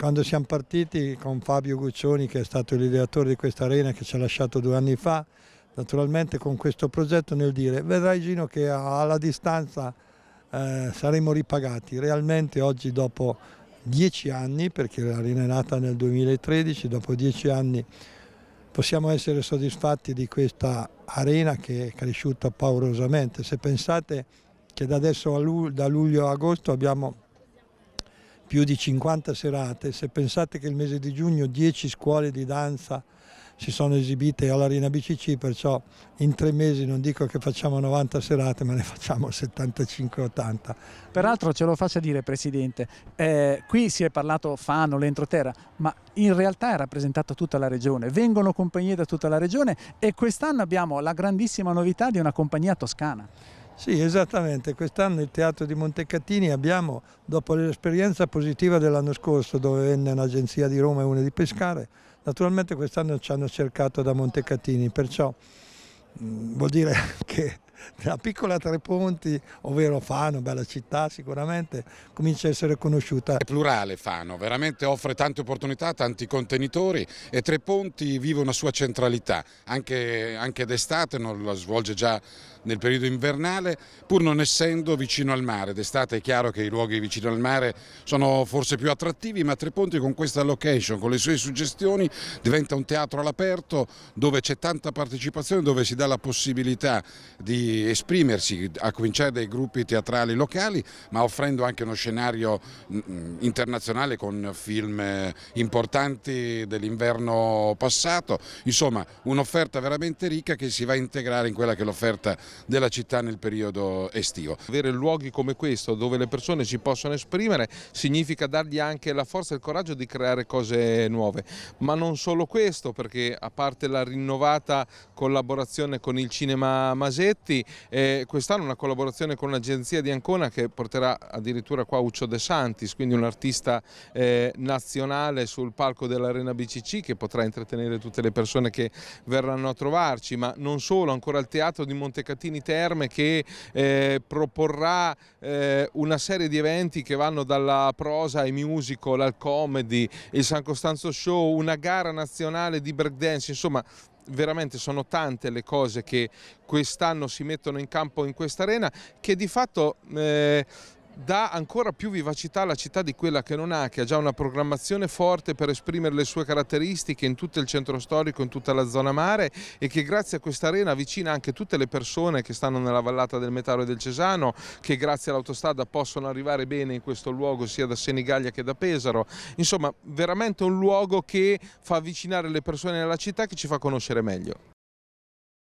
Quando siamo partiti con Fabio Guccioni, che è stato l'ideatore di questa arena, che ci ha lasciato due anni fa, naturalmente con questo progetto nel dire vedrai Gino che alla distanza eh, saremo ripagati. Realmente oggi dopo dieci anni, perché l'arena è nata nel 2013, dopo dieci anni possiamo essere soddisfatti di questa arena che è cresciuta paurosamente. Se pensate che da adesso a luglio, da luglio a agosto abbiamo più di 50 serate. Se pensate che il mese di giugno 10 scuole di danza si sono esibite all'Arena BCC, perciò in tre mesi non dico che facciamo 90 serate, ma ne facciamo 75-80. Peraltro ce lo faccia dire, Presidente, eh, qui si è parlato Fano, l'entroterra, ma in realtà è rappresentata tutta la regione, vengono compagnie da tutta la regione e quest'anno abbiamo la grandissima novità di una compagnia toscana. Sì, esattamente. Quest'anno il Teatro di Montecatini abbiamo, dopo l'esperienza positiva dell'anno scorso, dove venne un'agenzia di Roma e una di Pescare, naturalmente quest'anno ci hanno cercato da Montecatini, perciò mh, mm, vuol dire che la piccola Tre Ponti, ovvero Fano, bella città sicuramente, comincia a essere conosciuta. È plurale Fano, veramente offre tante opportunità, tanti contenitori e Tre Ponti vive una sua centralità, anche, anche d'estate, non la svolge già nel periodo invernale, pur non essendo vicino al mare. D'estate è chiaro che i luoghi vicino al mare sono forse più attrattivi, ma Tre Ponti con questa location, con le sue suggestioni, diventa un teatro all'aperto dove c'è tanta partecipazione, dove si dà la possibilità di esprimersi, a cominciare dai gruppi teatrali locali, ma offrendo anche uno scenario mm, mm, internazionale con film eh, importanti dell'inverno passato, insomma un'offerta veramente ricca che si va a integrare in quella che è l'offerta della città nel periodo estivo. Avere luoghi come questo dove le persone si possono esprimere significa dargli anche la forza e il coraggio di creare cose nuove, ma non solo questo perché a parte la rinnovata collaborazione con il cinema Masetti eh, quest'anno una collaborazione con l'agenzia di Ancona che porterà addirittura qua Uccio De Santis, quindi un artista eh, nazionale sul palco dell'Arena BCC che potrà intrattenere tutte le persone che verranno a trovarci, ma non solo, ancora il teatro di Montecatini Terme che eh, proporrà eh, una serie di eventi che vanno dalla prosa ai musical al comedy, il San Costanzo Show, una gara nazionale di breakdance, insomma veramente sono tante le cose che quest'anno si mettono in campo in questa arena che di fatto eh, dà ancora più vivacità alla città di quella che non ha, che ha già una programmazione forte per esprimere le sue caratteristiche in tutto il centro storico, in tutta la zona mare e che grazie a questa arena avvicina anche tutte le persone che stanno nella vallata del Metaro e del Cesano, che grazie all'autostrada possono arrivare bene in questo luogo sia da Senigallia che da Pesaro. Insomma, veramente un luogo che fa avvicinare le persone alla città e che ci fa conoscere meglio.